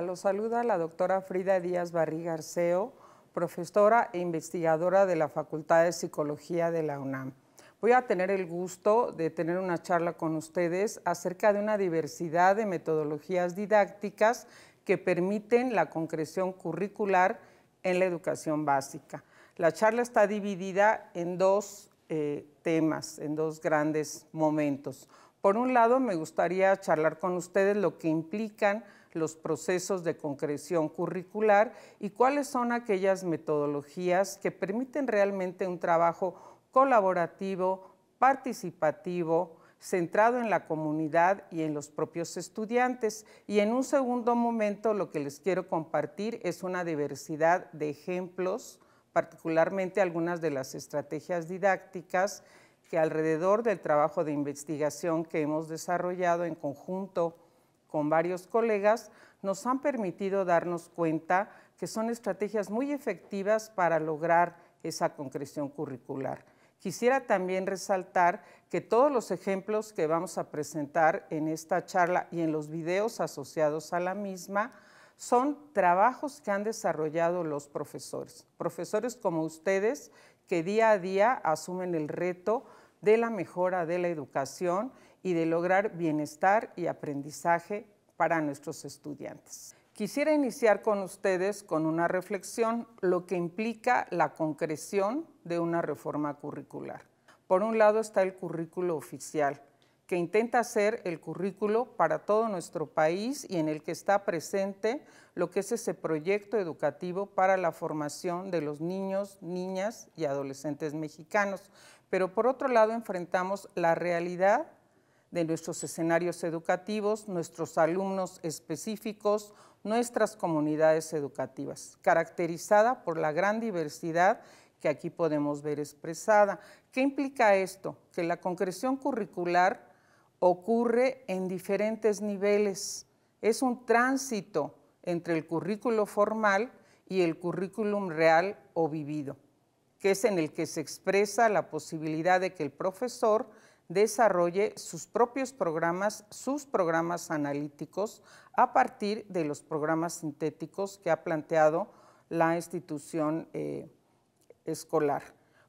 Lo saluda la doctora Frida Díaz Barrí Garceo, profesora e investigadora de la Facultad de Psicología de la UNAM. Voy a tener el gusto de tener una charla con ustedes acerca de una diversidad de metodologías didácticas que permiten la concreción curricular en la educación básica. La charla está dividida en dos eh, temas, en dos grandes momentos. Por un lado, me gustaría charlar con ustedes lo que implican los procesos de concreción curricular y cuáles son aquellas metodologías que permiten realmente un trabajo colaborativo, participativo, centrado en la comunidad y en los propios estudiantes. Y en un segundo momento lo que les quiero compartir es una diversidad de ejemplos, particularmente algunas de las estrategias didácticas que alrededor del trabajo de investigación que hemos desarrollado en conjunto con varios colegas nos han permitido darnos cuenta que son estrategias muy efectivas para lograr esa concreción curricular. Quisiera también resaltar que todos los ejemplos que vamos a presentar en esta charla y en los videos asociados a la misma son trabajos que han desarrollado los profesores, profesores como ustedes que día a día asumen el reto de la mejora de la educación y de lograr bienestar y aprendizaje para nuestros estudiantes. Quisiera iniciar con ustedes con una reflexión, lo que implica la concreción de una reforma curricular. Por un lado está el currículo oficial, que intenta ser el currículo para todo nuestro país y en el que está presente lo que es ese proyecto educativo para la formación de los niños, niñas y adolescentes mexicanos. Pero por otro lado enfrentamos la realidad de nuestros escenarios educativos, nuestros alumnos específicos, nuestras comunidades educativas, caracterizada por la gran diversidad que aquí podemos ver expresada. ¿Qué implica esto? Que la concreción curricular ocurre en diferentes niveles. Es un tránsito entre el currículo formal y el currículum real o vivido, que es en el que se expresa la posibilidad de que el profesor desarrolle sus propios programas, sus programas analíticos, a partir de los programas sintéticos que ha planteado la institución eh, escolar.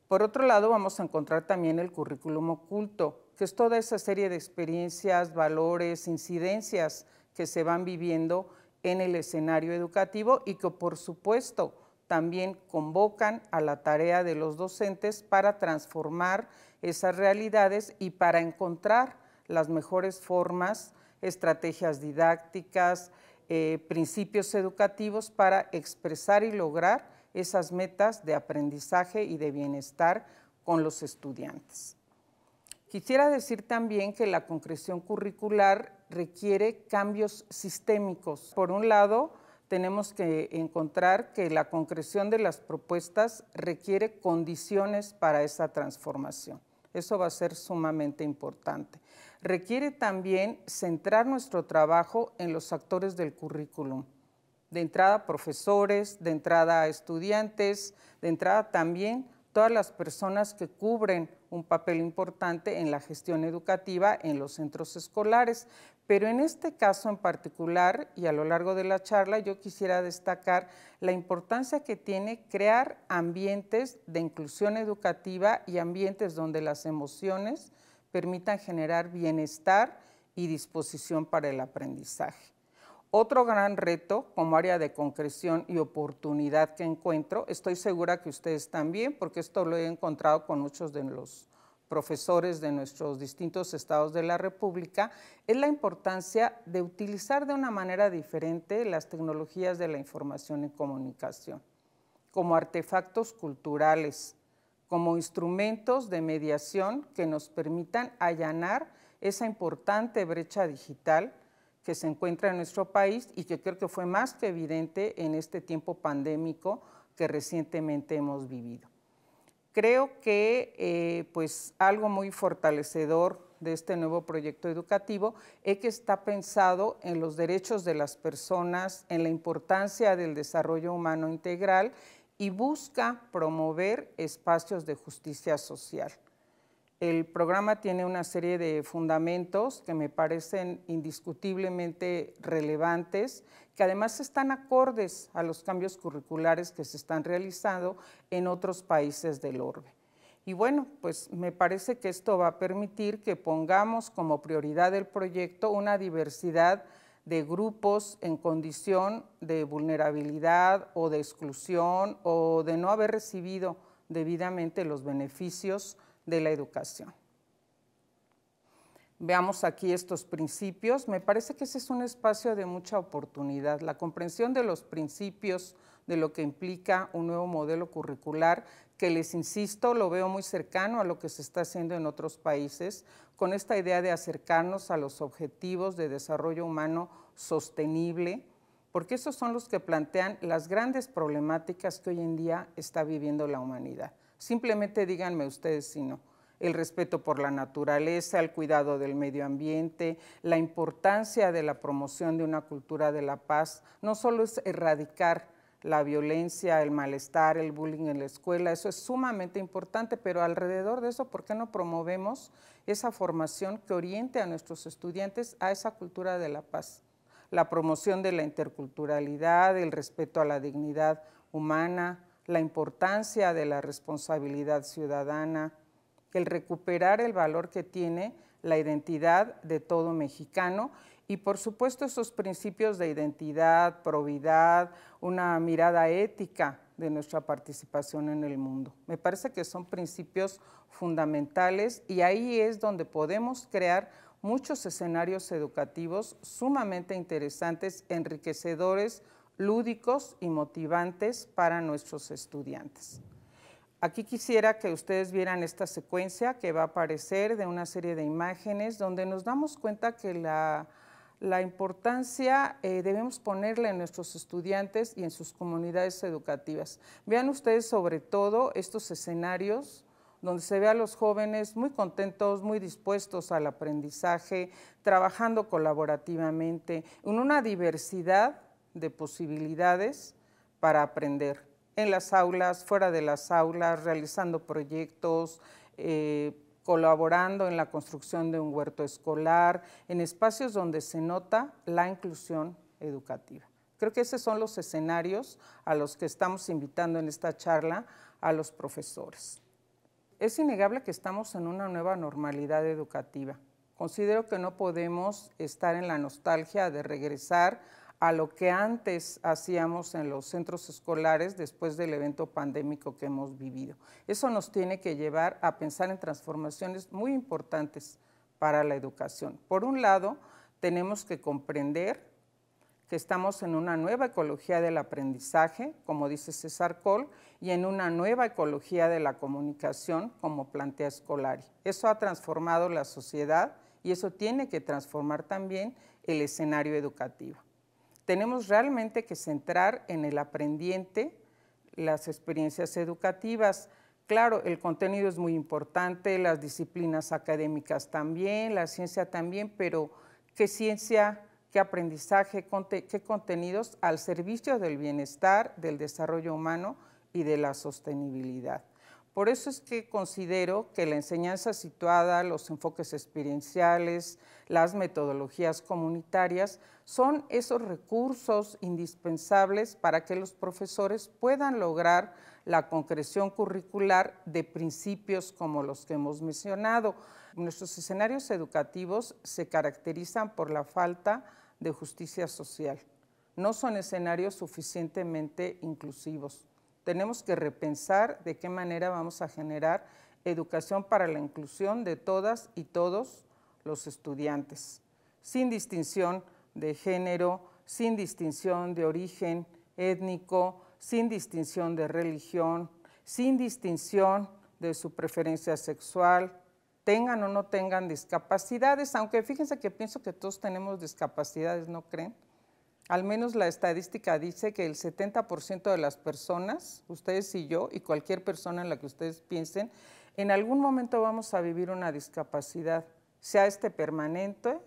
Por otro lado, vamos a encontrar también el currículum oculto, que es toda esa serie de experiencias, valores, incidencias que se van viviendo en el escenario educativo y que, por supuesto, también convocan a la tarea de los docentes para transformar esas realidades y para encontrar las mejores formas, estrategias didácticas, eh, principios educativos para expresar y lograr esas metas de aprendizaje y de bienestar con los estudiantes. Quisiera decir también que la concreción curricular requiere cambios sistémicos. Por un lado, tenemos que encontrar que la concreción de las propuestas requiere condiciones para esa transformación. Eso va a ser sumamente importante. Requiere también centrar nuestro trabajo en los actores del currículum. De entrada profesores, de entrada estudiantes, de entrada también todas las personas que cubren un papel importante en la gestión educativa en los centros escolares, pero en este caso en particular y a lo largo de la charla yo quisiera destacar la importancia que tiene crear ambientes de inclusión educativa y ambientes donde las emociones permitan generar bienestar y disposición para el aprendizaje. Otro gran reto como área de concreción y oportunidad que encuentro, estoy segura que ustedes también, porque esto lo he encontrado con muchos de los profesores de nuestros distintos estados de la República es la importancia de utilizar de una manera diferente las tecnologías de la información y comunicación como artefactos culturales, como instrumentos de mediación que nos permitan allanar esa importante brecha digital que se encuentra en nuestro país y que creo que fue más que evidente en este tiempo pandémico que recientemente hemos vivido. Creo que eh, pues algo muy fortalecedor de este nuevo proyecto educativo es que está pensado en los derechos de las personas, en la importancia del desarrollo humano integral y busca promover espacios de justicia social. El programa tiene una serie de fundamentos que me parecen indiscutiblemente relevantes, que además están acordes a los cambios curriculares que se están realizando en otros países del orbe. Y bueno, pues me parece que esto va a permitir que pongamos como prioridad del proyecto una diversidad de grupos en condición de vulnerabilidad o de exclusión o de no haber recibido debidamente los beneficios de la educación. Veamos aquí estos principios. Me parece que ese es un espacio de mucha oportunidad. La comprensión de los principios de lo que implica un nuevo modelo curricular, que les insisto, lo veo muy cercano a lo que se está haciendo en otros países, con esta idea de acercarnos a los objetivos de desarrollo humano sostenible, porque esos son los que plantean las grandes problemáticas que hoy en día está viviendo la humanidad. Simplemente díganme ustedes si no. El respeto por la naturaleza, el cuidado del medio ambiente, la importancia de la promoción de una cultura de la paz, no solo es erradicar la violencia, el malestar, el bullying en la escuela, eso es sumamente importante, pero alrededor de eso, ¿por qué no promovemos esa formación que oriente a nuestros estudiantes a esa cultura de la paz? La promoción de la interculturalidad, el respeto a la dignidad humana, la importancia de la responsabilidad ciudadana, el recuperar el valor que tiene la identidad de todo mexicano y por supuesto esos principios de identidad, probidad, una mirada ética de nuestra participación en el mundo. Me parece que son principios fundamentales y ahí es donde podemos crear muchos escenarios educativos sumamente interesantes, enriquecedores, lúdicos y motivantes para nuestros estudiantes. Aquí quisiera que ustedes vieran esta secuencia que va a aparecer de una serie de imágenes donde nos damos cuenta que la, importancia eh, debemos ponerle en nuestros estudiantes y en sus comunidades educativas. Vean ustedes sobre todo estos escenarios donde se ve a los jóvenes muy contentos, muy dispuestos al aprendizaje, trabajando colaborativamente, en una diversidad de posibilidades para aprender en las aulas, fuera de las aulas, realizando proyectos, eh, colaborando en la construcción de un huerto escolar, en espacios donde se nota la inclusión educativa. Creo que esos son los escenarios a los que estamos invitando en esta charla a los profesores. Es innegable que estamos en una nueva normalidad educativa. Considero que no podemos estar en la nostalgia de regresar a lo que antes hacíamos en los centros escolares después del evento pandémico que hemos vivido. Eso nos tiene que llevar a pensar en transformaciones muy importantes para la educación. Por un lado, tenemos que comprender que estamos en una nueva ecología del aprendizaje, como dice César Cole, y en una nueva ecología de la comunicación, como plantea Scolari. Eso ha transformado la sociedad y eso tiene que transformar también el escenario educativo tenemos realmente que centrar en el aprendiente las experiencias educativas. Claro, el contenido es muy importante, las disciplinas académicas también, la ciencia también, pero qué ciencia, qué aprendizaje, qué contenidos al servicio del bienestar, del desarrollo humano y de la sostenibilidad. Por eso es que considero que la enseñanza situada, los enfoques experienciales, las metodologías comunitarias son esos recursos indispensables para que los profesores puedan lograr la concreción curricular de principios como los que hemos mencionado. Nuestros escenarios educativos se caracterizan por la falta de justicia social. No son escenarios suficientemente inclusivos. Tenemos que repensar de qué manera vamos a generar educación para la inclusión de todas y todos los estudiantes, sin distinción de género, sin distinción de origen étnico, sin distinción de religión, sin distinción de su preferencia sexual, tengan o no tengan discapacidades, aunque fíjense que pienso que todos tenemos discapacidades, ¿no creen? Al menos la estadística dice que el 70% de las personas, ustedes y yo, y cualquier persona en la que ustedes piensen, en algún momento vamos a vivir una discapacidad, sea este permanente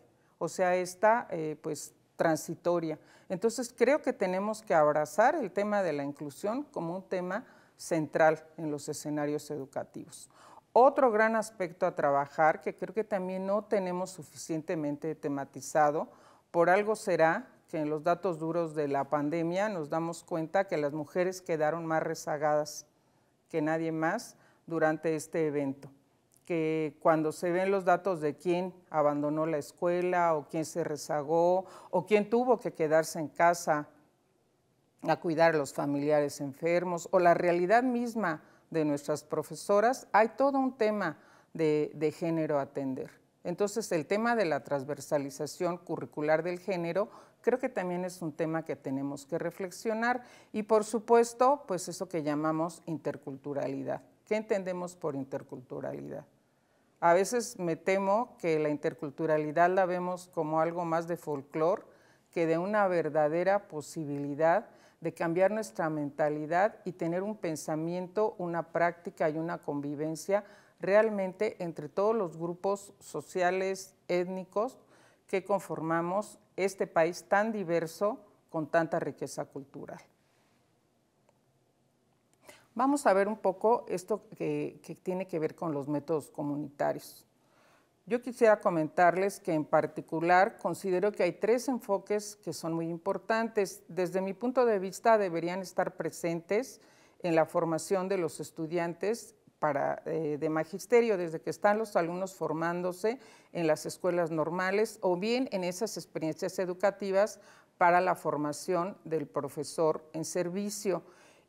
o sea esta eh, pues transitoria. Entonces creo que tenemos que abrazar el tema de la inclusión como un tema central en los escenarios educativos. Otro gran aspecto a trabajar que creo que también no tenemos suficientemente tematizado, por algo será que en los datos duros de la pandemia nos damos cuenta que las mujeres quedaron más rezagadas que nadie más durante este evento. Que cuando se ven los datos de quién abandonó la escuela o quién se rezagó o quién tuvo que quedarse en casa a cuidar a los familiares enfermos o la realidad misma de nuestras profesoras, hay todo un tema de, género a atender. Entonces, el tema de la transversalización curricular del género creo que también es un tema que tenemos que reflexionar y por supuesto, pues eso que llamamos interculturalidad. ¿Qué entendemos por interculturalidad? A veces me temo que la interculturalidad la vemos como algo más de folclore que de una verdadera posibilidad de cambiar nuestra mentalidad y tener un pensamiento, una práctica y una convivencia realmente entre todos los grupos sociales, étnicos que conformamos este país tan diverso con tanta riqueza cultural. Vamos a ver un poco esto que, tiene que ver con los métodos comunitarios. Yo quisiera comentarles que en particular considero que hay tres enfoques que son muy importantes. Desde mi punto de vista deberían estar presentes en la formación de los estudiantes para, eh, de magisterio, desde que están los alumnos formándose en las escuelas normales o bien en esas experiencias educativas para la formación del profesor en servicio.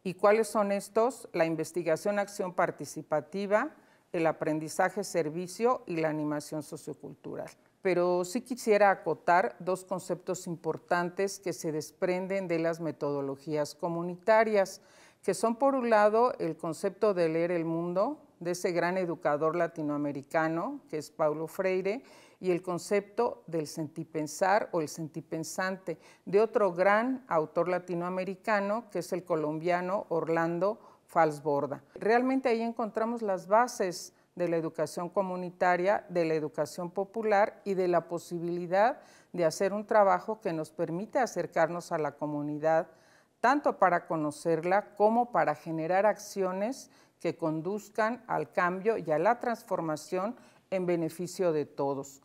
¿Y cuáles son estos? La investigación, acción participativa, el aprendizaje, servicio y la animación sociocultural. Pero sí quisiera acotar dos conceptos importantes que se desprenden de las metodologías comunitarias que son por un lado el concepto de leer el mundo de ese gran educador latinoamericano que es Paulo Freire y el concepto del sentipensar o el sentipensante de otro gran autor latinoamericano que es el colombiano Orlando Falsborda. Realmente ahí encontramos las bases de la educación comunitaria, de la educación popular y de la posibilidad de hacer un trabajo que nos permita acercarnos a la comunidad tanto para conocerla como para generar acciones que conduzcan al cambio y a la transformación en beneficio de todos.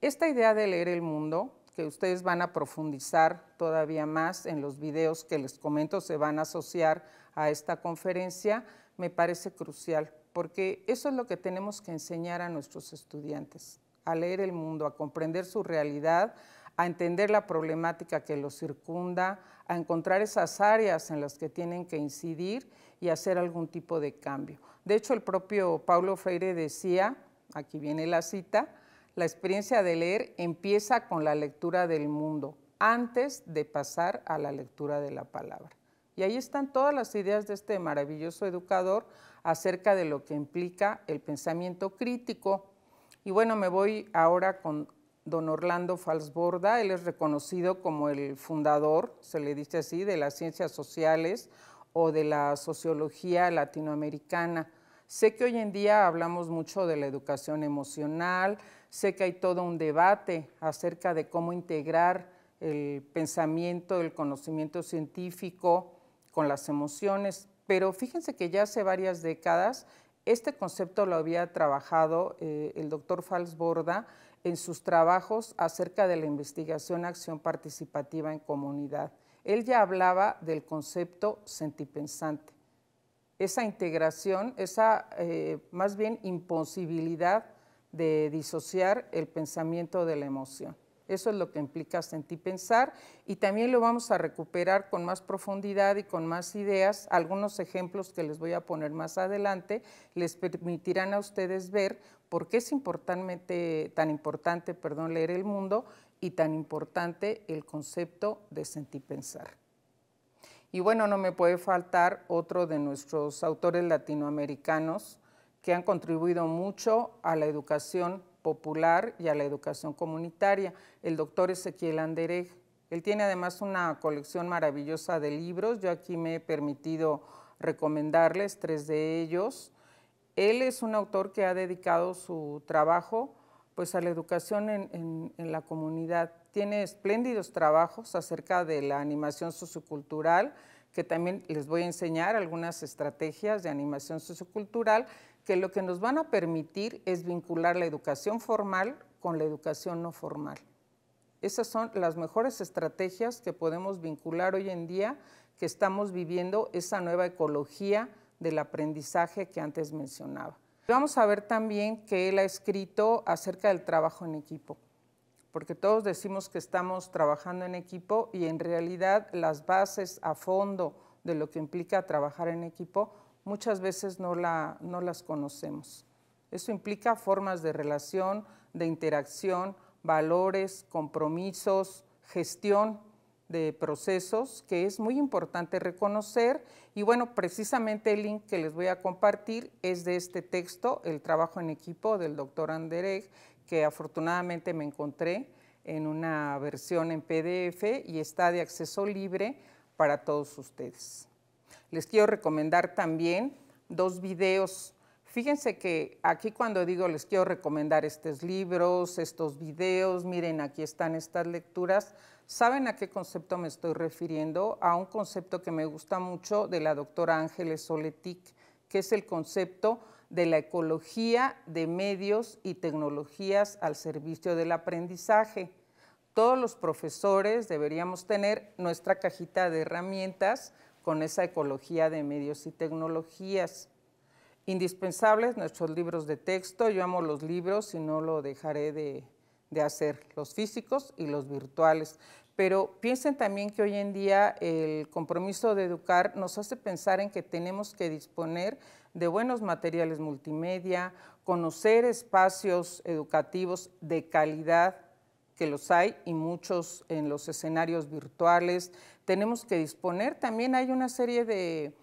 Esta idea de leer el mundo, que ustedes van a profundizar todavía más en los videos que les comento, se van a asociar a esta conferencia, me parece crucial, porque eso es lo que tenemos que enseñar a nuestros estudiantes, a leer el mundo, a comprender su realidad, a entender la problemática que lo circunda, a encontrar esas áreas en las que tienen que incidir y hacer algún tipo de cambio. De hecho, el propio Paulo Freire decía, aquí viene la cita, la experiencia de leer empieza con la lectura del mundo, antes de pasar a la lectura de la palabra. Y ahí están todas las ideas de este maravilloso educador acerca de lo que implica el pensamiento crítico. Y bueno, me voy ahora con don Orlando Falsborda. Él es reconocido como el fundador, se le dice así, de las ciencias sociales o de la sociología latinoamericana. Sé que hoy en día hablamos mucho de la educación emocional, sé que hay todo un debate acerca de cómo integrar el pensamiento, el conocimiento científico con las emociones, pero fíjense que ya hace varias décadas este concepto lo había trabajado eh, el doctor Falsborda en sus trabajos acerca de la investigación acción participativa en comunidad. Él ya hablaba del concepto sentipensante. Esa integración, esa eh, más bien imposibilidad de disociar el pensamiento de la emoción. Eso es lo que implica sentipensar y también lo vamos a recuperar con más profundidad y con más ideas. Algunos ejemplos que les voy a poner más adelante les permitirán a ustedes ver por qué es tan importante perdón, leer el mundo y tan importante el concepto de sentir pensar. Y bueno, no me puede faltar otro de nuestros autores latinoamericanos que han contribuido mucho a la educación popular y a la educación comunitaria, el doctor Ezequiel Anderej. Él tiene además una colección maravillosa de libros, yo aquí me he permitido recomendarles tres de ellos, él es un autor que ha dedicado su trabajo pues, a la educación en, en la comunidad. Tiene espléndidos trabajos acerca de la animación sociocultural, que también les voy a enseñar algunas estrategias de animación sociocultural que lo que nos van a permitir es vincular la educación formal con la educación no formal. Esas son las mejores estrategias que podemos vincular hoy en día que estamos viviendo esa nueva ecología del aprendizaje que antes mencionaba. Vamos a ver también que él ha escrito acerca del trabajo en equipo, porque todos decimos que estamos trabajando en equipo y en realidad las bases a fondo de lo que implica trabajar en equipo muchas veces no, la, no las conocemos. Eso implica formas de relación, de interacción, valores, compromisos, gestión de procesos que es muy importante reconocer y bueno, precisamente el link que les voy a compartir es de este texto, el trabajo en equipo del doctor Andereg, que afortunadamente me encontré en una versión en PDF y está de acceso libre para todos ustedes. Les quiero recomendar también dos videos. Fíjense que aquí cuando digo les quiero recomendar estos libros, estos videos, miren aquí están estas lecturas, ¿Saben a qué concepto me estoy refiriendo? A un concepto que me gusta mucho de la doctora Ángeles Soletic, que es el concepto de la ecología de medios y tecnologías al servicio del aprendizaje. Todos los profesores deberíamos tener nuestra cajita de herramientas con esa ecología de medios y tecnologías. Indispensables nuestros libros de texto, yo amo los libros y no lo dejaré de, de hacer, los físicos y los virtuales. Pero piensen también que hoy en día el compromiso de educar nos hace pensar en que tenemos que disponer de buenos materiales multimedia, conocer espacios educativos de calidad, que los hay y muchos en los escenarios virtuales. Tenemos que disponer, también hay una serie de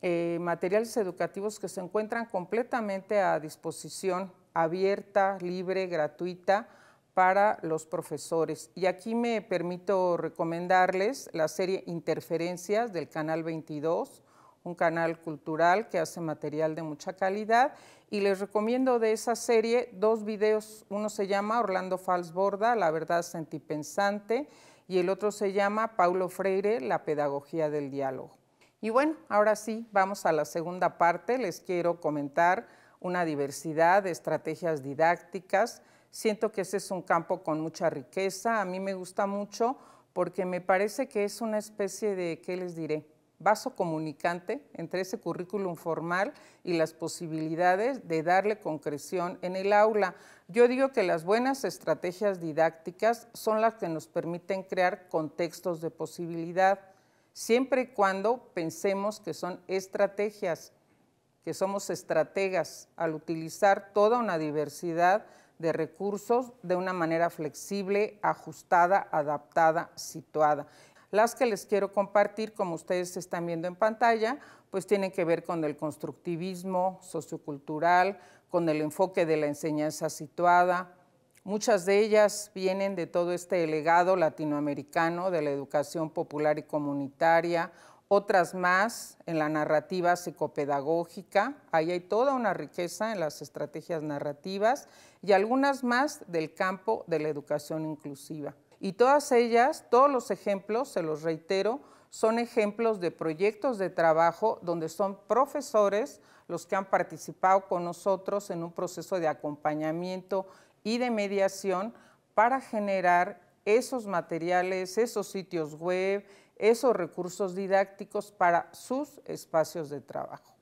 eh, materiales educativos que se encuentran completamente a disposición, abierta, libre, gratuita, para los profesores. Y aquí me permito recomendarles la serie Interferencias del Canal 22, un canal cultural que hace material de mucha calidad. Y les recomiendo de esa serie dos videos. Uno se llama Orlando Falsborda, La verdad sentipensante, y el otro se llama Paulo Freire, La pedagogía del diálogo. Y bueno, ahora sí, vamos a la segunda parte. Les quiero comentar una diversidad de estrategias didácticas Siento que ese es un campo con mucha riqueza, a mí me gusta mucho porque me parece que es una especie de, ¿qué les diré? vaso comunicante entre ese currículum formal y las posibilidades de darle concreción en el aula. Yo digo que las buenas estrategias didácticas son las que nos permiten crear contextos de posibilidad, siempre y cuando pensemos que son estrategias, que somos estrategas al utilizar toda una diversidad de recursos de una manera flexible, ajustada, adaptada, situada. Las que les quiero compartir, como ustedes están viendo en pantalla, pues tienen que ver con el constructivismo sociocultural, con el enfoque de la enseñanza situada. Muchas de ellas vienen de todo este legado latinoamericano de la educación popular y comunitaria otras más en la narrativa psicopedagógica. Ahí hay toda una riqueza en las estrategias narrativas y algunas más del campo de la educación inclusiva. Y todas ellas, todos los ejemplos, se los reitero, son ejemplos de proyectos de trabajo donde son profesores los que han participado con nosotros en un proceso de acompañamiento y de mediación para generar esos materiales, esos sitios web, esos recursos didácticos para sus espacios de trabajo.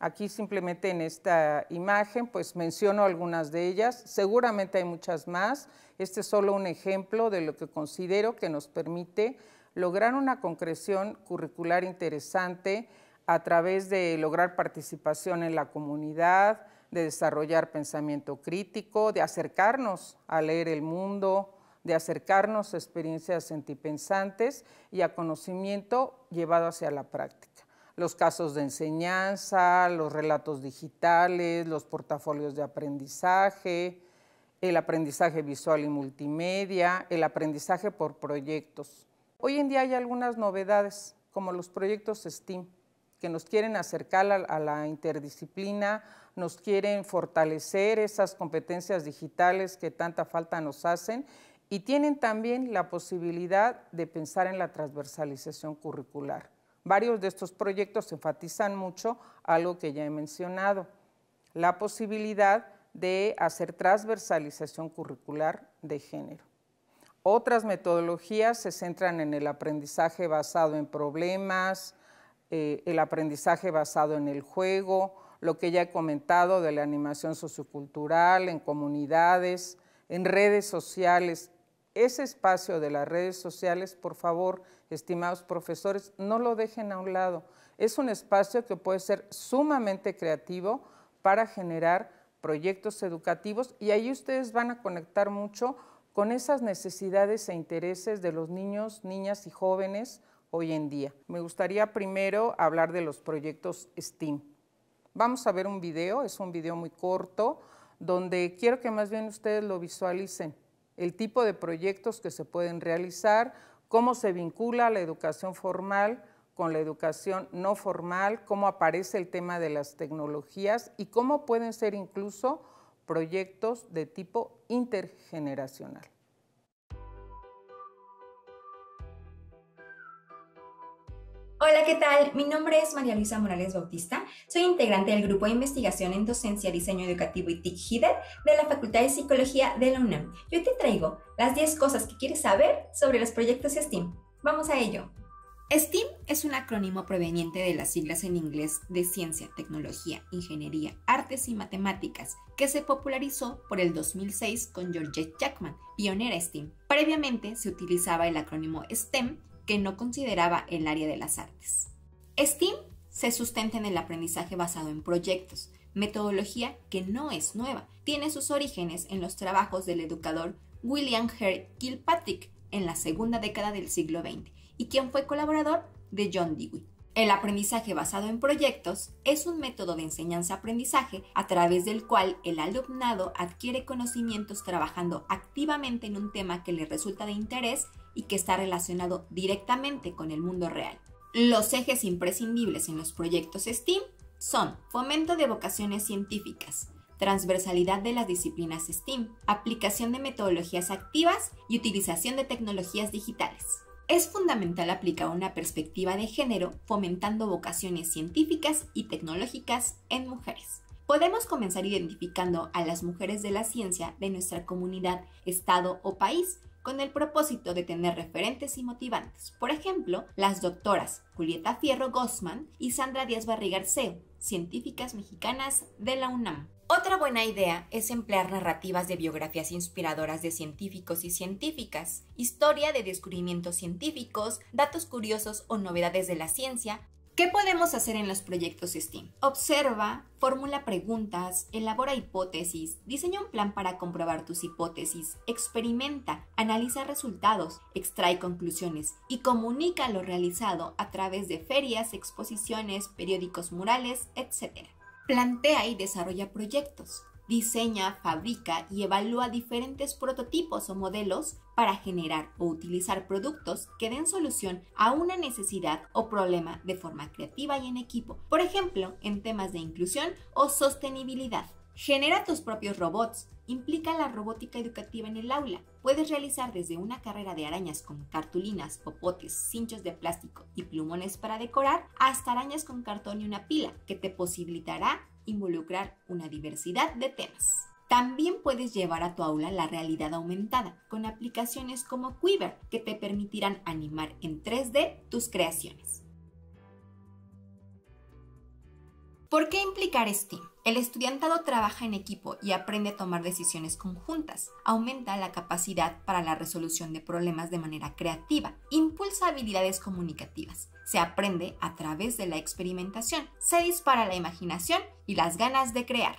Aquí simplemente en esta imagen pues menciono algunas de ellas, seguramente hay muchas más, este es solo un ejemplo de lo que considero que nos permite lograr una concreción curricular interesante a través de lograr participación en la comunidad, de desarrollar pensamiento crítico, de acercarnos a leer el mundo, de acercarnos a experiencias antipensantes y a conocimiento llevado hacia la práctica los casos de enseñanza, los relatos digitales, los portafolios de aprendizaje, el aprendizaje visual y multimedia, el aprendizaje por proyectos. Hoy en día hay algunas novedades, como los proyectos STEAM, que nos quieren acercar a, la interdisciplina, nos quieren fortalecer esas competencias digitales que tanta falta nos hacen y tienen también la posibilidad de pensar en la transversalización curricular. Varios de estos proyectos enfatizan mucho algo que ya he mencionado, la posibilidad de hacer transversalización curricular de género. Otras metodologías se centran en el aprendizaje basado en problemas, eh, el aprendizaje basado en el juego, lo que ya he comentado de la animación sociocultural, en comunidades, en redes sociales ese espacio de las redes sociales, por favor, estimados profesores, no lo dejen a un lado. Es un espacio que puede ser sumamente creativo para generar proyectos educativos y ahí ustedes van a conectar mucho con esas necesidades e intereses de los niños, niñas y jóvenes hoy en día. Me gustaría primero hablar de los proyectos STEAM. Vamos a ver un video, es un video muy corto, donde quiero que más bien ustedes lo visualicen el tipo de proyectos que se pueden realizar, cómo se vincula la educación formal con la educación no formal, cómo aparece el tema de las tecnologías y cómo pueden ser incluso proyectos de tipo intergeneracional. Hola, ¿qué tal? Mi nombre es María Luisa Morales Bautista. Soy integrante del Grupo de Investigación en Docencia, Diseño Educativo y TIC-HIDER de la Facultad de Psicología de la UNAM. Yo te traigo las 10 cosas que quieres saber sobre los proyectos STEAM. Vamos a ello. STEAM es un acrónimo proveniente de las siglas en inglés de Ciencia, Tecnología, Ingeniería, Artes y Matemáticas, que se popularizó por el 2006 con Georgette Jackman, pionera STEAM. Previamente se utilizaba el acrónimo STEM que no consideraba el área de las artes. STEAM se sustenta en el aprendizaje basado en proyectos, metodología que no es nueva. Tiene sus orígenes en los trabajos del educador William Heard Kilpatrick en la segunda década del siglo XX y quien fue colaborador de John Dewey. El aprendizaje basado en proyectos es un método de enseñanza-aprendizaje a través del cual el alumnado adquiere conocimientos trabajando activamente en un tema que le resulta de interés y que está relacionado directamente con el mundo real. Los ejes imprescindibles en los proyectos STEAM son fomento de vocaciones científicas, transversalidad de las disciplinas STEAM, aplicación de metodologías activas y utilización de tecnologías digitales. Es fundamental aplicar una perspectiva de género fomentando vocaciones científicas y tecnológicas en mujeres. Podemos comenzar identificando a las mujeres de la ciencia de nuestra comunidad, estado o país con el propósito de tener referentes y motivantes. Por ejemplo, las doctoras Julieta Fierro gossman y Sandra Díaz Garceo, científicas mexicanas de la UNAM. Otra buena idea es emplear narrativas de biografías inspiradoras de científicos y científicas, historia de descubrimientos científicos, datos curiosos o novedades de la ciencia, ¿Qué podemos hacer en los proyectos STEAM? Observa, formula preguntas, elabora hipótesis, diseña un plan para comprobar tus hipótesis, experimenta, analiza resultados, extrae conclusiones y comunica lo realizado a través de ferias, exposiciones, periódicos murales, etc. Plantea y desarrolla proyectos. Diseña, fabrica y evalúa diferentes prototipos o modelos para generar o utilizar productos que den solución a una necesidad o problema de forma creativa y en equipo, por ejemplo, en temas de inclusión o sostenibilidad. Genera tus propios robots. Implica la robótica educativa en el aula. Puedes realizar desde una carrera de arañas con cartulinas, popotes, cinchos de plástico y plumones para decorar, hasta arañas con cartón y una pila, que te posibilitará involucrar una diversidad de temas. También puedes llevar a tu aula la realidad aumentada con aplicaciones como Quiver que te permitirán animar en 3D tus creaciones. ¿Por qué implicar STEAM? El estudiantado trabaja en equipo y aprende a tomar decisiones conjuntas, aumenta la capacidad para la resolución de problemas de manera creativa, impulsa habilidades comunicativas, se aprende a través de la experimentación, se dispara la imaginación y las ganas de crear.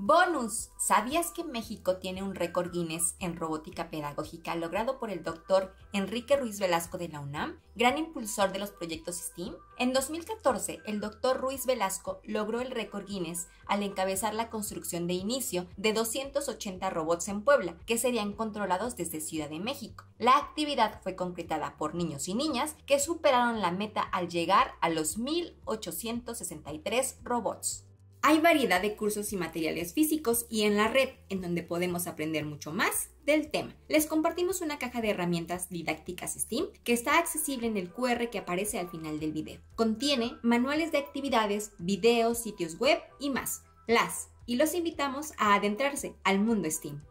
Bonus, ¿sabías que México tiene un récord Guinness en robótica pedagógica logrado por el doctor Enrique Ruiz Velasco de la UNAM, gran impulsor de los proyectos STEAM? En 2014, el doctor Ruiz Velasco logró el récord Guinness al encabezar la construcción de inicio de 280 robots en Puebla, que serían controlados desde Ciudad de México. La actividad fue concretada por niños y niñas que superaron la meta al llegar a los 1.863 robots. Hay variedad de cursos y materiales físicos y en la red, en donde podemos aprender mucho más del tema. Les compartimos una caja de herramientas didácticas STEAM que está accesible en el QR que aparece al final del video. Contiene manuales de actividades, videos, sitios web y más. Las y los invitamos a adentrarse al mundo STEAM.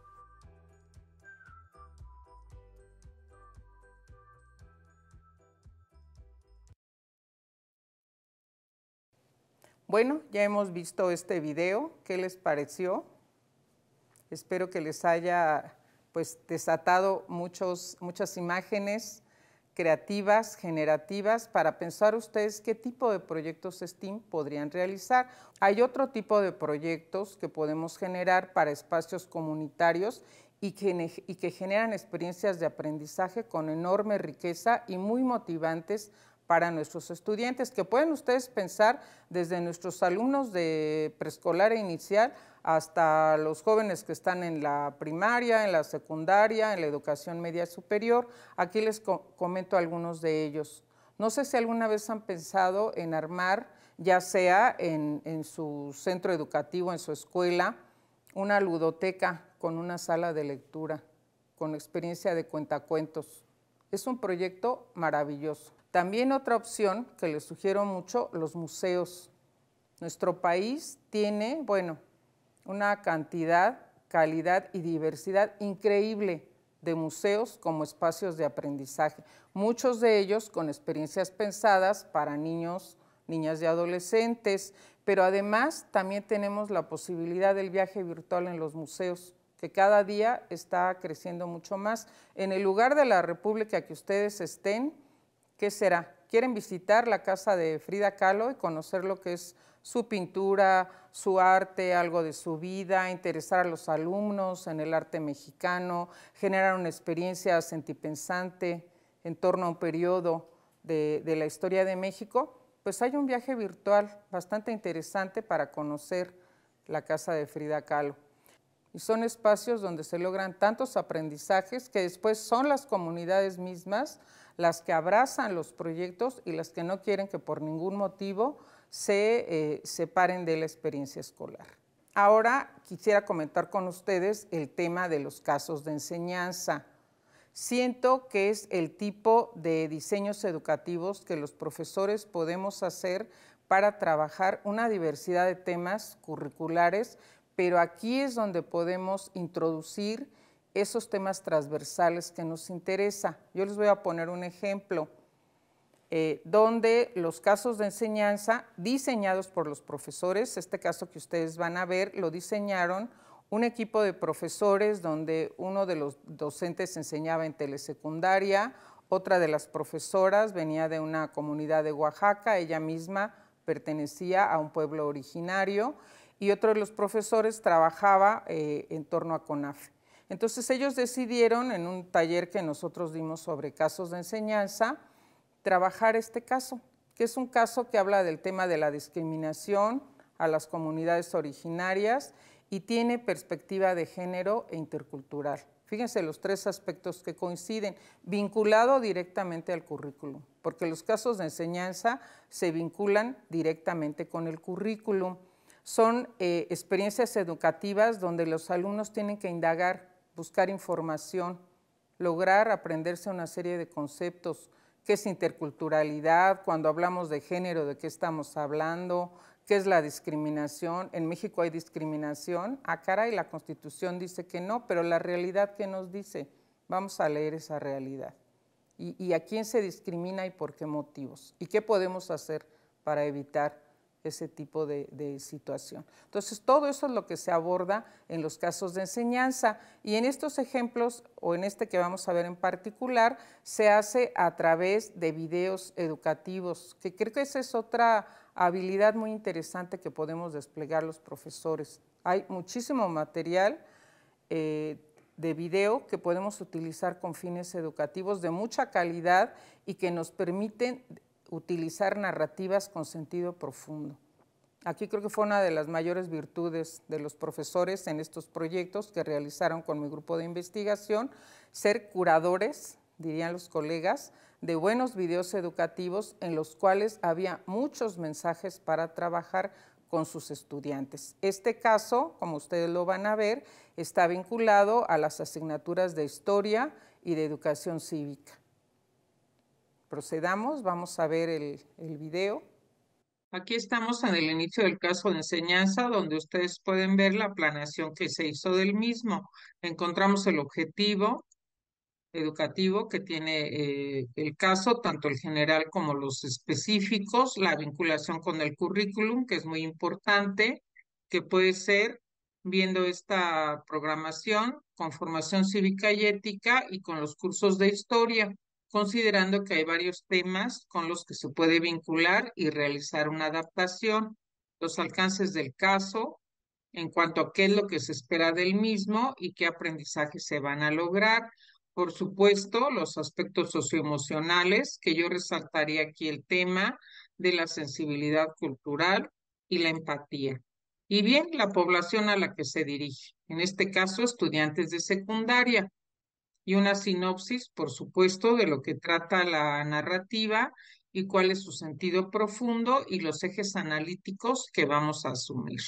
Bueno, ya hemos visto este video, ¿qué les pareció? Espero que les haya pues desatado muchos, muchas imágenes creativas, generativas, para pensar ustedes qué tipo de proyectos STEAM podrían realizar. Hay otro tipo de proyectos que podemos generar para espacios comunitarios y que generan experiencias de aprendizaje con enorme riqueza y muy motivantes para nuestros estudiantes, que pueden ustedes pensar desde nuestros alumnos de preescolar e inicial hasta los jóvenes que están en la primaria, en la secundaria, en la educación media superior. Aquí les comento algunos de ellos. No sé si alguna vez han pensado en armar, ya sea en, en su centro educativo, en su escuela, una ludoteca con una sala de lectura, con experiencia de cuentacuentos. Es un proyecto maravilloso. También otra opción que les sugiero mucho, los museos. Nuestro país tiene, bueno, una cantidad, calidad y diversidad increíble de museos como espacios de aprendizaje, muchos de ellos con experiencias pensadas para niños, niñas y adolescentes, pero además también tenemos la posibilidad del viaje virtual en los museos, que cada día está creciendo mucho más. En el lugar de la República que ustedes estén, ¿Qué será? ¿Quieren visitar la casa de Frida Kahlo y conocer lo que es su pintura, su arte, algo de su vida, interesar a los alumnos en el arte mexicano, generar una experiencia sentipensante en torno a un periodo de, de la historia de México? Pues hay un viaje virtual bastante interesante para conocer la casa de Frida Kahlo. Y son espacios donde se logran tantos aprendizajes que después son las comunidades mismas las que abrazan los proyectos y las que no quieren que por ningún motivo se eh, separen de la experiencia escolar. Ahora quisiera comentar con ustedes el tema de los casos de enseñanza. Siento que es el tipo de diseños educativos que los profesores podemos hacer para trabajar una diversidad de temas curriculares, pero aquí es donde podemos introducir esos temas transversales que nos interesa. Yo les voy a poner un ejemplo, eh, donde los casos de enseñanza diseñados por los profesores, este caso que ustedes van a ver, lo diseñaron un equipo de profesores donde uno de los docentes enseñaba en telesecundaria, otra de las profesoras venía de una comunidad de Oaxaca, ella misma pertenecía a un pueblo originario y otro de los profesores trabajaba eh, en torno a Conaf entonces ellos decidieron en un taller que nosotros dimos sobre casos de enseñanza, trabajar este caso, que es un caso que habla del tema de la discriminación a las comunidades originarias y tiene perspectiva de género e intercultural. Fíjense los tres aspectos que coinciden, vinculado directamente al currículum, porque los casos de enseñanza se vinculan directamente con el currículum. Son eh, experiencias educativas donde los alumnos tienen que indagar buscar información, lograr aprenderse una serie de conceptos, qué es interculturalidad, cuando hablamos de género, de qué estamos hablando, qué es la discriminación. En México hay discriminación, a ah, cara y la Constitución dice que no, pero la realidad que nos dice, vamos a leer esa realidad. Y, y a quién se discrimina y por qué motivos. ¿Y qué podemos hacer para evitar ese tipo de, situación. Entonces, todo eso es lo que se aborda en los casos de enseñanza y en estos ejemplos, o en este que vamos a ver en particular, se hace a través de videos educativos, que creo que esa es otra habilidad muy interesante que podemos desplegar los profesores. Hay muchísimo material. Eh, de video que podemos utilizar con fines educativos de mucha calidad y que nos permiten utilizar narrativas con sentido profundo. Aquí creo que fue una de las mayores virtudes de los profesores en estos proyectos que realizaron con mi grupo de investigación, ser curadores, dirían los colegas, de buenos videos educativos en los cuales había muchos mensajes para trabajar con sus estudiantes. Este caso, como ustedes lo van a ver, está vinculado a las asignaturas de historia y de educación cívica procedamos, vamos a ver el, el video. Aquí estamos en el inicio del caso de enseñanza, donde ustedes pueden ver la planeación que se hizo del mismo. Encontramos el objetivo educativo que tiene eh, el caso, tanto el general como los específicos, la vinculación con el currículum, que es muy importante, que puede ser viendo esta programación con formación cívica y ética y con los cursos de historia considerando que hay varios temas con los que se puede vincular y realizar una adaptación, los alcances del caso, en cuanto a qué es lo que se espera del mismo y qué aprendizaje se van a lograr. Por supuesto, los aspectos socioemocionales, que yo resaltaría aquí el tema de la sensibilidad cultural y la empatía. Y bien, la población a la que se dirige, en este caso estudiantes de secundaria, y una sinopsis, por supuesto, de lo que trata la narrativa y cuál es su sentido profundo y los ejes analíticos que vamos a asumir.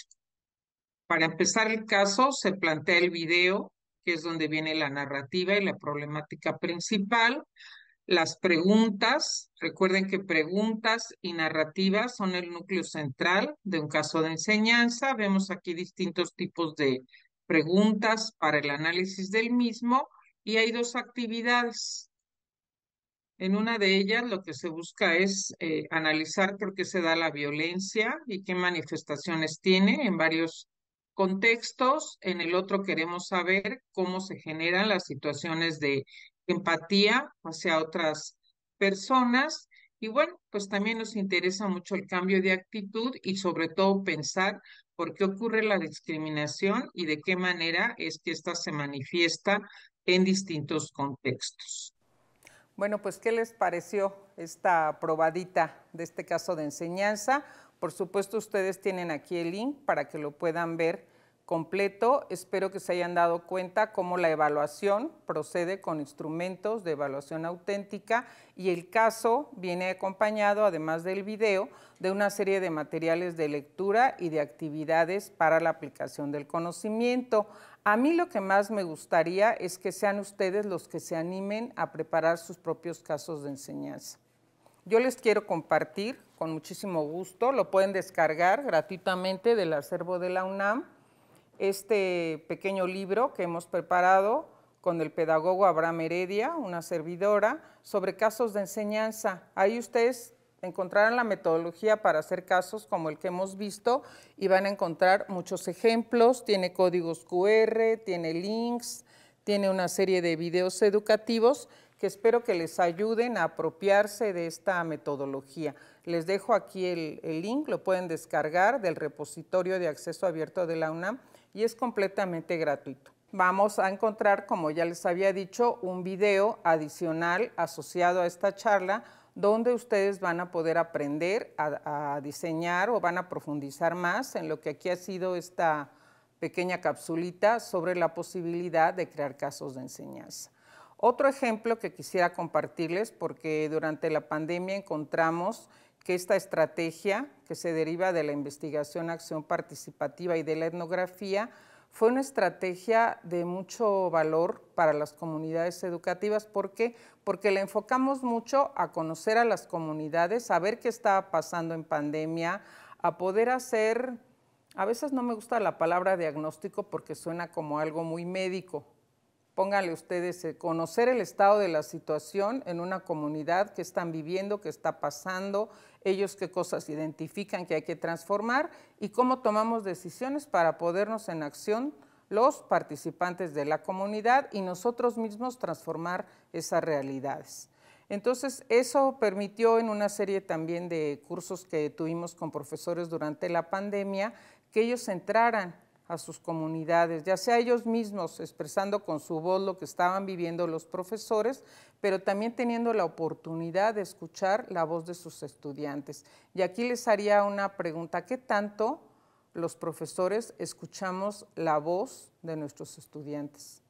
Para empezar el caso, se plantea el video, que es donde viene la narrativa y la problemática principal. Las preguntas, recuerden que preguntas y narrativas son el núcleo central de un caso de enseñanza. Vemos aquí distintos tipos de preguntas para el análisis del mismo y hay dos actividades. En una de ellas lo que se busca es eh, analizar por qué se da la violencia y qué manifestaciones tiene en varios contextos. En el otro queremos saber cómo se generan las situaciones de empatía hacia otras personas. Y bueno, pues también nos interesa mucho el cambio de actitud y sobre todo pensar por qué ocurre la discriminación y de qué manera es que ésta se manifiesta en distintos contextos. Bueno, pues, ¿qué les pareció esta probadita de este caso de enseñanza? Por supuesto, ustedes tienen aquí el link para que lo puedan ver completo. Espero que se hayan dado cuenta cómo la evaluación procede con instrumentos de evaluación auténtica y el caso viene acompañado, además del video, de una serie de materiales de lectura y de actividades para la aplicación del conocimiento. A mí lo que más me gustaría es que sean ustedes los que se animen a preparar sus propios casos de enseñanza. Yo les quiero compartir con muchísimo gusto, lo pueden descargar gratuitamente del acervo de la UNAM este pequeño libro que hemos preparado con el pedagogo Abraham Heredia, una servidora, sobre casos de enseñanza. Ahí ustedes encontrarán la metodología para hacer casos como el que hemos visto y van a encontrar muchos ejemplos. Tiene códigos QR, tiene links, tiene una serie de videos educativos que espero que les ayuden a apropiarse de esta metodología. Les dejo aquí el, el link, lo pueden descargar del repositorio de acceso abierto de la UNAM y es completamente gratuito. Vamos a encontrar, como ya les había dicho, un video adicional asociado a esta charla donde ustedes van a poder aprender a, diseñar o van a profundizar más en lo que aquí ha sido esta pequeña capsulita sobre la posibilidad de crear casos de enseñanza. Otro ejemplo que quisiera compartirles, porque durante la pandemia encontramos que esta estrategia, que se deriva de la investigación, acción participativa y de la etnografía, fue una estrategia de mucho valor para las comunidades educativas. ¿Por qué? Porque le enfocamos mucho a conocer a las comunidades, a ver qué estaba pasando en pandemia, a poder hacer, a veces no me gusta la palabra diagnóstico porque suena como algo muy médico, pónganle ustedes, eh, conocer el estado de la situación en una comunidad que están viviendo, que está pasando, ellos qué cosas identifican que hay que transformar y cómo tomamos decisiones para podernos en acción los participantes de la comunidad y nosotros mismos transformar esas realidades. Entonces, eso permitió en una serie también de cursos que tuvimos con profesores durante la pandemia que ellos entraran a sus comunidades, ya sea ellos mismos expresando con su voz lo que estaban viviendo los profesores, pero también teniendo la oportunidad de escuchar la voz de sus estudiantes. Y aquí les haría una pregunta, ¿qué tanto los profesores escuchamos la voz de nuestros estudiantes?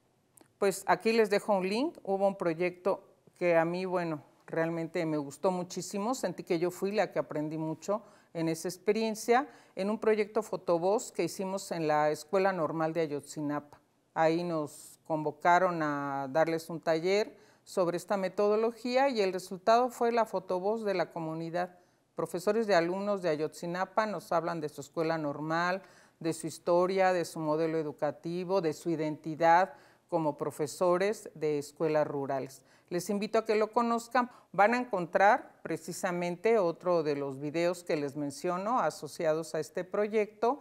Pues aquí les dejo un link, hubo un proyecto que a mí, bueno, realmente me gustó muchísimo, sentí que yo fui la que aprendí mucho en esa experiencia en un proyecto fotovoz que hicimos en la Escuela Normal de Ayotzinapa. Ahí nos convocaron a darles un taller sobre esta metodología y el resultado fue la fotovoz de la comunidad. Profesores de alumnos de Ayotzinapa nos hablan de su escuela normal, de su historia, de su modelo educativo, de su identidad, como profesores de escuelas rurales. Les invito a que lo conozcan. Van a encontrar precisamente otro de los videos que les menciono asociados a este proyecto,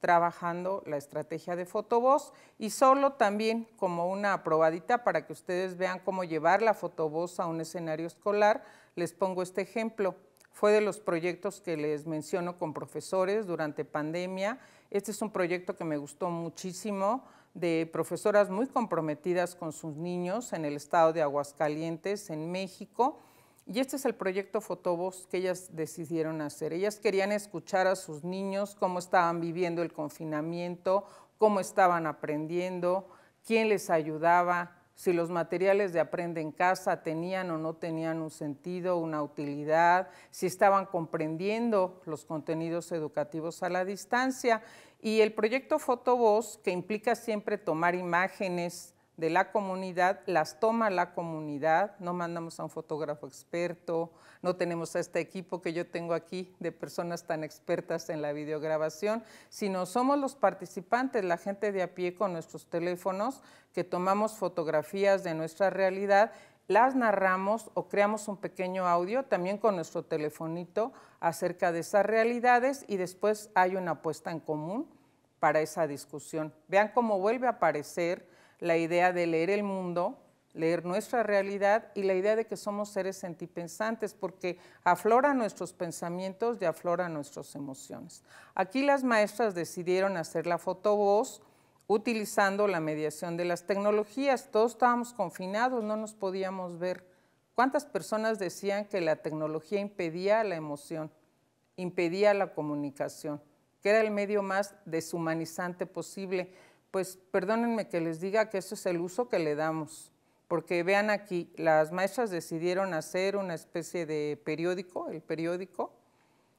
trabajando la estrategia de fotovoz y solo también como una probadita para que ustedes vean cómo llevar la fotovoz a un escenario escolar, les pongo este ejemplo. Fue de los proyectos que les menciono con profesores durante pandemia. Este es un proyecto que me gustó muchísimo de profesoras muy comprometidas con sus niños en el estado de Aguascalientes, en México. Y este es el proyecto Fotovoz que ellas decidieron hacer. Ellas querían escuchar a sus niños cómo estaban viviendo el confinamiento, cómo estaban aprendiendo, quién les ayudaba, si los materiales de Aprende en Casa tenían o no tenían un sentido, una utilidad, si estaban comprendiendo los contenidos educativos a la distancia. Y el proyecto Fotovoz, que implica siempre tomar imágenes de la comunidad, las toma la comunidad, no mandamos a un fotógrafo experto, no tenemos a este equipo que yo tengo aquí de personas tan expertas en la videograbación, sino somos los participantes, la gente de a pie con nuestros teléfonos, que tomamos fotografías de nuestra realidad las narramos o creamos un pequeño audio también con nuestro telefonito acerca de esas realidades y después hay una apuesta en común para esa discusión. Vean cómo vuelve a aparecer la idea de leer el mundo, leer nuestra realidad y la idea de que somos seres sentipensantes porque afloran nuestros pensamientos y afloran nuestras emociones. Aquí las maestras decidieron hacer la fotovoz utilizando la mediación de las tecnologías. Todos estábamos confinados, no nos podíamos ver. ¿Cuántas personas decían que la tecnología impedía la emoción, impedía la comunicación, que era el medio más deshumanizante posible? Pues perdónenme que les diga que ese es el uso que le damos, porque vean aquí, las maestras decidieron hacer una especie de periódico, el periódico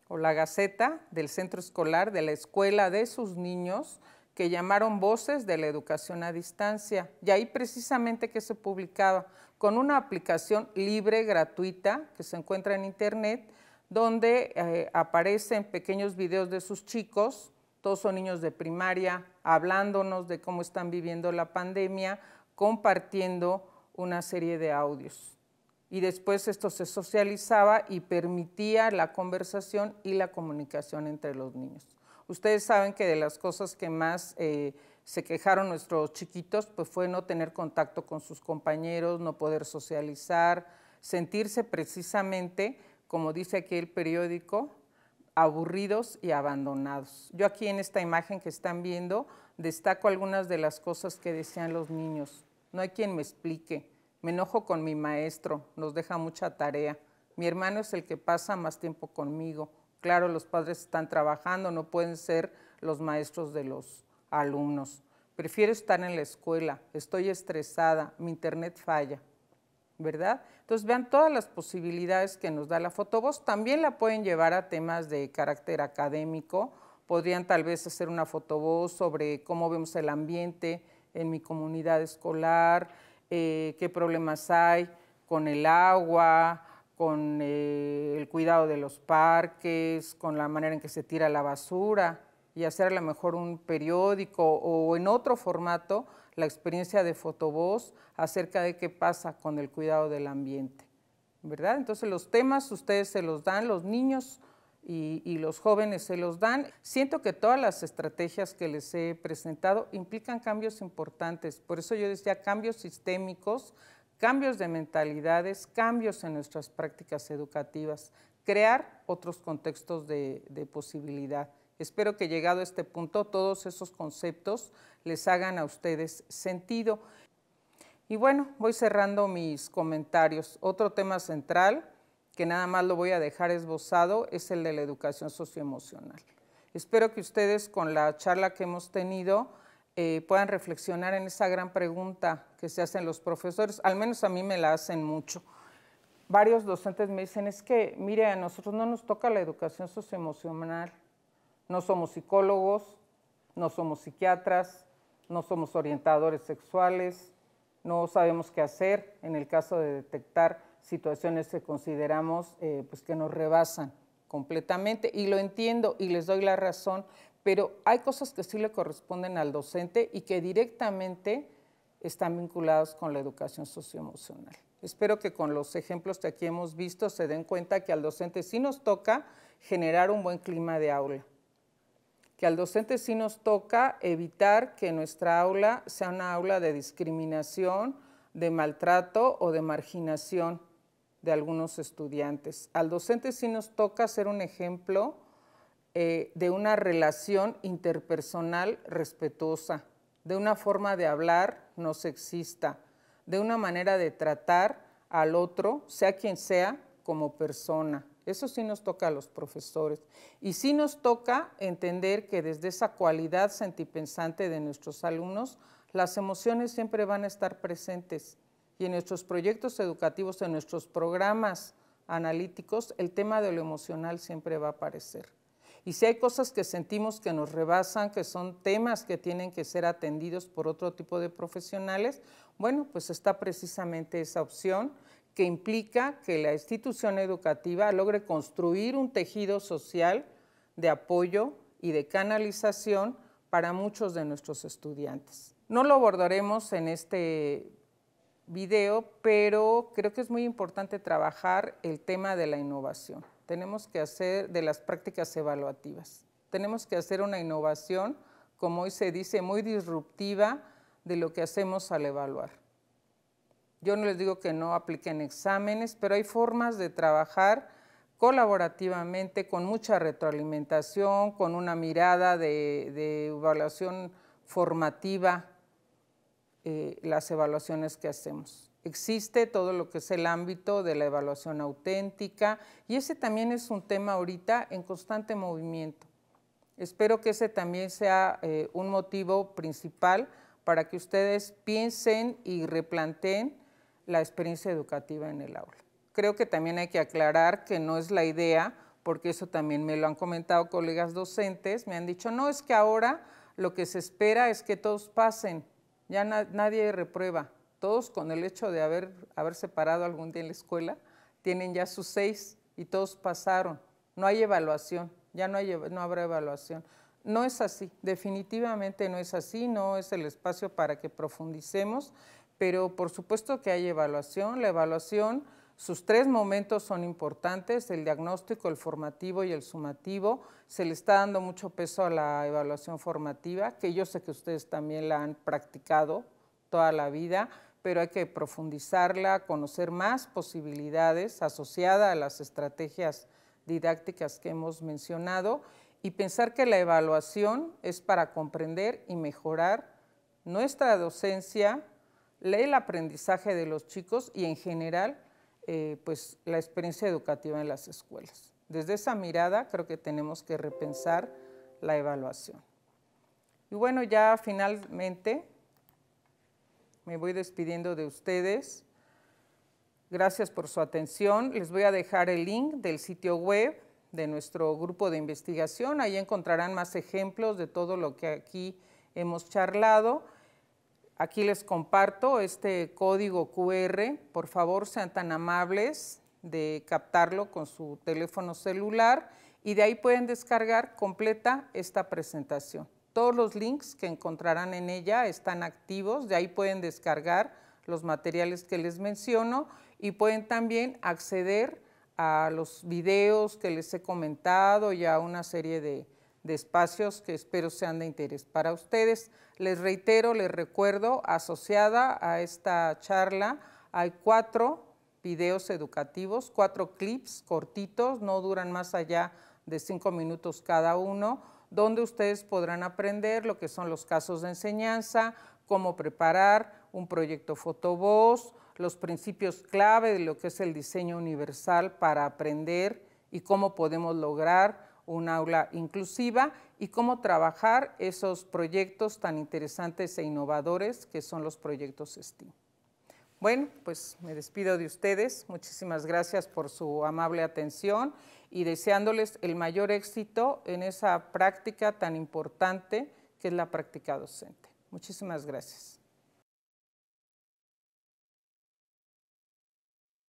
o la gaceta del centro escolar, de la escuela de sus niños, que llamaron Voces de la Educación a Distancia. Y ahí precisamente que se publicaba con una aplicación libre, gratuita, que se encuentra en internet, donde eh, aparecen pequeños videos de sus chicos, todos son niños de primaria, hablándonos de cómo están viviendo la pandemia, compartiendo una serie de audios. Y después esto se socializaba y permitía la conversación y la comunicación entre los niños. Ustedes saben que de las cosas que más eh, se quejaron nuestros chiquitos pues fue no tener contacto con sus compañeros, no poder socializar, sentirse precisamente, como dice aquí el periódico, aburridos y abandonados. Yo aquí en esta imagen que están viendo destaco algunas de las cosas que decían los niños. No hay quien me explique. Me enojo con mi maestro, nos deja mucha tarea. Mi hermano es el que pasa más tiempo conmigo. Claro, los padres están trabajando, no pueden ser los maestros de los alumnos. Prefiero estar en la escuela, estoy estresada, mi internet falla, ¿verdad? Entonces vean todas las posibilidades que nos da la fotovoz. También la pueden llevar a temas de carácter académico. Podrían tal vez hacer una fotovoz sobre cómo vemos el ambiente en mi comunidad escolar, eh, qué problemas hay con el agua, con eh, el cuidado de los parques, con la manera en que se tira la basura y hacer a lo mejor un periódico o en otro formato la experiencia de fotovoz acerca de qué pasa con el cuidado del ambiente, Entonces los temas ustedes se los dan, los niños y los jóvenes se los dan. Siento que todas las estrategias que les he presentado implican cambios importantes, por eso yo decía cambios sistémicos cambios de mentalidades, cambios en nuestras prácticas educativas, crear otros contextos de, posibilidad. Espero que llegado a este punto todos esos conceptos les hagan a ustedes sentido. Y bueno, voy cerrando mis comentarios. Otro tema central, que nada más lo voy a dejar esbozado, es el de la educación socioemocional. Espero que ustedes con la charla que hemos tenido eh, puedan reflexionar en esa gran pregunta que se hacen los profesores, al menos a mí me la hacen mucho. Varios docentes me dicen, es que, mire, a nosotros no nos toca la educación socioemocional, no somos psicólogos, no somos psiquiatras, no somos orientadores sexuales, no sabemos qué hacer en el caso de detectar situaciones que consideramos eh, pues que nos rebasan completamente y lo entiendo y les doy la razón, pero hay cosas que sí le corresponden al docente y que directamente están vinculadas con la educación socioemocional. Espero que con los ejemplos que aquí hemos visto se den cuenta que al docente sí nos toca generar un buen clima de aula, que al docente sí nos toca evitar que nuestra aula sea una aula de discriminación, de maltrato o de marginación de algunos estudiantes. Al docente sí nos toca ser un ejemplo eh, de una relación interpersonal respetuosa, de una forma de hablar no sexista, de una manera de tratar al otro, sea quien sea, como persona. Eso sí nos toca a los profesores. Y sí nos toca entender que desde esa cualidad sentipensante de nuestros alumnos, las emociones siempre van a estar presentes. Y en nuestros proyectos educativos, en nuestros programas analíticos, el tema de lo emocional siempre va a aparecer. Y si hay cosas que sentimos que nos rebasan, que son temas que tienen que ser atendidos por otro tipo de profesionales, bueno, pues está precisamente esa opción que implica que la institución educativa logre construir un tejido social de apoyo y de canalización para muchos de nuestros estudiantes. No lo abordaremos en este video, pero creo que es muy importante trabajar el tema de la innovación tenemos que hacer de las prácticas evaluativas. Tenemos que hacer una innovación, como hoy se dice, muy disruptiva de lo que hacemos al evaluar. Yo no les digo que no apliquen exámenes, pero hay formas de trabajar colaborativamente, con mucha retroalimentación, con una mirada de, evaluación formativa, eh, las evaluaciones que hacemos. Existe todo lo que es el ámbito de la evaluación auténtica y ese también es un tema ahorita en constante movimiento. Espero que ese también sea eh, un motivo principal para que ustedes piensen y replanteen la experiencia educativa en el aula. Creo que también hay que aclarar que no es la idea, porque eso también me lo han comentado colegas docentes, me han dicho, no, es que ahora lo que se espera es que todos pasen, ya nadie reprueba. Todos con el hecho de haber, haberse parado algún día en la escuela, tienen ya sus seis y todos pasaron. No hay evaluación, ya no, no habrá evaluación. No es así, definitivamente no es así, no es el espacio para que profundicemos, pero por supuesto que hay evaluación. La evaluación, sus tres momentos son importantes, el diagnóstico, el formativo y el sumativo. Se le está dando mucho peso a la evaluación formativa, que yo sé que ustedes también la han practicado toda la vida pero hay que profundizarla, conocer más posibilidades asociadas a las estrategias didácticas que hemos mencionado y pensar que la evaluación es para comprender y mejorar nuestra docencia, el aprendizaje de los chicos y en general eh, pues, la experiencia educativa en las escuelas. Desde esa mirada creo que tenemos que repensar la evaluación. Y bueno, ya finalmente me voy despidiendo de ustedes. Gracias por su atención. Les voy a dejar el link del sitio web de nuestro grupo de investigación. Ahí encontrarán más ejemplos de todo lo que aquí hemos charlado. Aquí les comparto este código QR. Por favor, sean tan amables de captarlo con su teléfono celular y de ahí pueden descargar completa esta presentación. Todos los links que encontrarán en ella están activos, de ahí pueden descargar los materiales que les menciono y pueden también acceder a los videos que les he comentado y a una serie de, espacios que espero sean de interés para ustedes. Les reitero, les recuerdo, asociada a esta charla hay cuatro videos educativos, cuatro clips cortitos, no duran más allá de cinco minutos cada uno, donde ustedes podrán aprender lo que son los casos de enseñanza, cómo preparar un proyecto fotovoz, los principios clave de lo que es el diseño universal para aprender y cómo podemos lograr un aula inclusiva y cómo trabajar esos proyectos tan interesantes e innovadores que son los proyectos STEAM. Bueno, pues me despido de ustedes. Muchísimas gracias por su amable atención y deseándoles el mayor éxito en esa práctica tan importante que es la práctica docente. Muchísimas gracias.